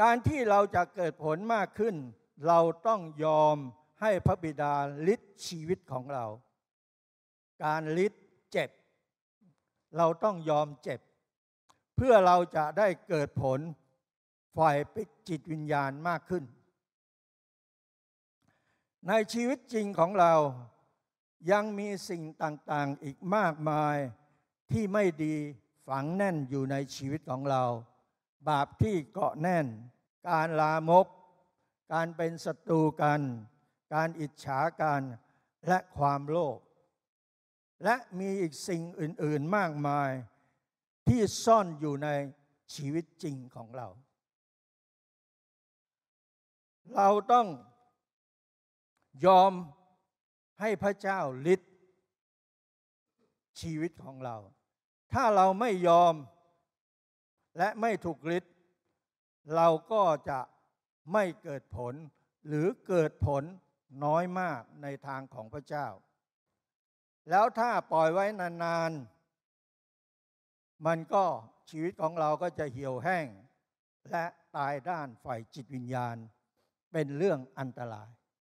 การที่เราจะเกิดผลมากขึ้น เราต้องยอมให้พระบิดาลิดชีวิตของเรา การลิดเจ็บเราต้องยอมเจ็บ เพื่อเราจะได้เกิดผลฝ่ายจิตวิญญาณมากขึ้น ในชีวิตจริงของเรายังมีสิ่งต่างๆอีกมากมายที่ไม่ดีฝังแน่นอยู่ในชีวิตของเราบาปที่เกาะแน่น การลามก การเป็นศัตรูกัน การอิจฉากัน และความโลภ และมีอีกสิ่งอื่นๆมากมาย ที่ซ่อนอยู่ในชีวิตจริงของเรา เราต้องยอมให้พระเจ้าลิดชีวิตของเรา ถ้าเราไม่ยอมและไม่ถูกฤทธิ์เราก็จะไม่เกิดผลหรือเกิดผลน้อยมากในทางของพระเจ้า แล้วถ้าปล่อยไว้นานๆ มันก็ชีวิตของเราก็จะเหี่ยวแห้ง และตายด้านฝ่ายจิตวิญญาณ เป็นเรื่องอันตราย